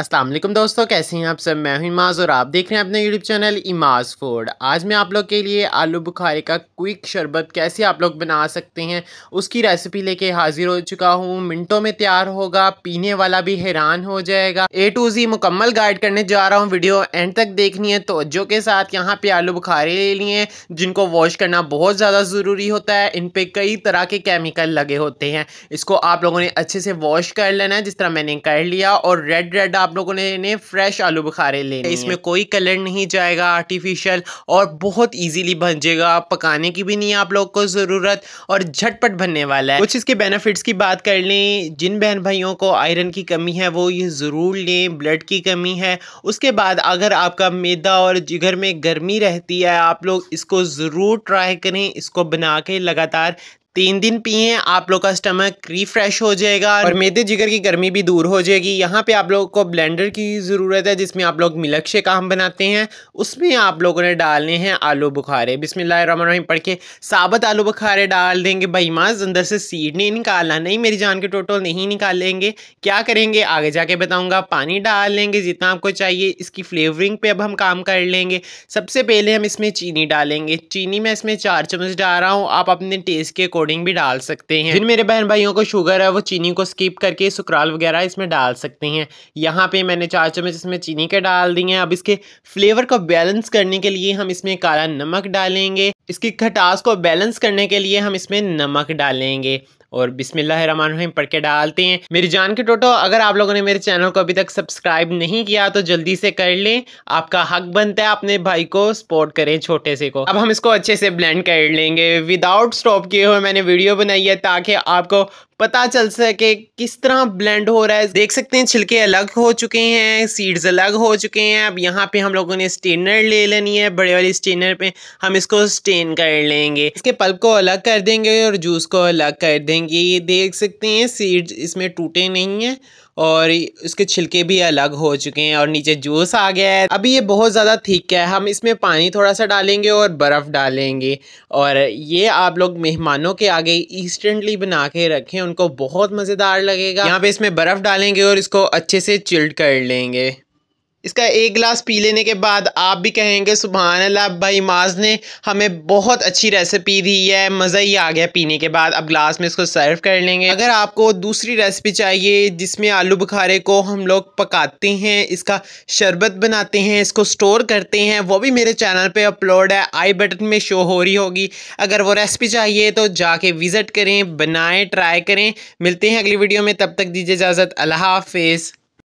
अस्सलाम वालेकुम दोस्तों कैसे हैं आप सब मैं हूं इमाज और आप देख रहे हैं अपने यूट्यूब चैनल इमाज फूड आज मैं आप लोग के लिए आलू बुखारे का क्विक शरबत कैसे आप लोग बना सकते हैं उसकी रेसिपी लेके हाजिर हो चुका हूं मिनटों में तैयार होगा पीने वाला भी हैरान हो जाएगा ए टू जी मुकम्मल गाइड करने जा रहा हूँ वीडियो एंड तक देखनी है तोज्जो के साथ यहाँ पे आलू बुखारे ले लिए जिनको वॉश करना बहुत ज़्यादा ज़रूरी होता है इन पर कई तरह के केमिकल लगे होते हैं इसको आप लोगों ने अच्छे से वॉश कर लेना है जिस तरह मैंने कर लिया और रेड रेड आप लोगों ने इन्हें फ्रेश आलू बुखारे लेने इसमें कोई कलर नहीं जाएगा आर्टिफिशियल और बहुत ईजिली बन जाएगा पकाने की भी नहीं आप लोग को ज़रूरत और झटपट बनने वाला है कुछ इसके बेनिफिट्स की बात कर लें जिन बहन भाइयों को आयरन की कमी है वो ये ज़रूर लें ब्लड की कमी है उसके बाद अगर आपका मैदा और जिगर में गर्मी रहती है आप लोग इसको ज़रूर ट्राई करें इसको बना के लगातार तीन दिन पिए आप लोग का स्टमक रिफ्रेश हो जाएगा और मेदे जिगर की गर्मी भी दूर हो जाएगी यहाँ पे आप लोगों को ब्लेंडर की ज़रूरत है जिसमें आप लोग मिलक से काम बनाते हैं उसमें आप लोगों ने डालने हैं आलू बुखारे बिसमिल्लाम पढ़ के साबत आलू बुखारे डाल देंगे भाई माज अंदर से सीड नहीं निकालना नहीं मेरी जान के टोटल नहीं निकालेंगे क्या करेंगे आगे जाके बताऊँगा पानी डाल लेंगे जितना आपको चाहिए इसकी फ्लेवरिंग पर अब हम काम कर लेंगे सबसे पहले हम इसमें चीनी डालेंगे चीनी मैं इसमें चार चम्मच डाल रहा हूँ आप अपने टेस्ट के अकॉर्डिंग पुडिंग भी डाल सकते हैं जिन मेरे बहन भाइयों को शुगर है वो चीनी को स्किप करके सुकराल वगैरह इसमें डाल सकते हैं यहाँ पे मैंने चार चम्मच इसमें चीनी के डाल दिए हैं अब इसके फ्लेवर को बैलेंस करने के लिए हम इसमें काला नमक डालेंगे इसकी खटास को बैलेंस करने के लिए हम इसमें नमक डालेंगे और बिसमीम पढ़ के डालते हैं मेरी जान के टोटो अगर आप लोगों ने मेरे चैनल को अभी तक सब्सक्राइब नहीं किया तो जल्दी से कर लें आपका हक बनता है अपने भाई को सपोर्ट करें छोटे से को अब हम इसको अच्छे से ब्लेंड कर लेंगे विदाउट स्टॉप किए हुए मैंने वीडियो बनाई है ताकि आपको पता चल सके किस तरह ब्लेंड हो रहा है देख सकते हैं छिलके अलग हो चुके हैं सीड्स अलग हो चुके हैं अब यहाँ पे हम लोगों ने स्टेनर ले लेनी है बड़े वाली स्टेनर पे हम इसको स्टेन कर लेंगे इसके पल्प को अलग कर देंगे और जूस को अलग कर देंगे ये देख सकते हैं सीड्स इसमें टूटे नहीं हैं और इसके छिलके भी अलग हो चुके हैं और नीचे जूस आ गया है अभी ये बहुत ज़्यादा थिक है हम इसमें पानी थोड़ा सा डालेंगे और बर्फ़ डालेंगे और ये आप लोग मेहमानों के आगे इंस्टेंटली बना के रखें उनको बहुत मज़ेदार लगेगा यहाँ पे इसमें बर्फ़ डालेंगे और इसको अच्छे से चिल्ड कर लेंगे इसका एक गिलास पी लेने के बाद आप भी कहेंगे सुबह अल्लाह भाई माज ने हमें बहुत अच्छी रेसिपी दी है मज़ा ही आ गया पीने के बाद अब ग्लास में इसको सर्व कर लेंगे अगर आपको दूसरी रेसिपी चाहिए जिसमें आलू बुखारे को हम लोग पकाते हैं इसका शरबत बनाते हैं इसको स्टोर करते हैं वो भी मेरे चैनल पर अपलोड है आई बटन में शो हो रही होगी अगर वो रेसिपी चाहिए तो जाके विज़िट करें बनाएँ ट्राई करें मिलते हैं अगली वीडियो में तब तक दीजिए इजाज़त अल्लाह हाफिज़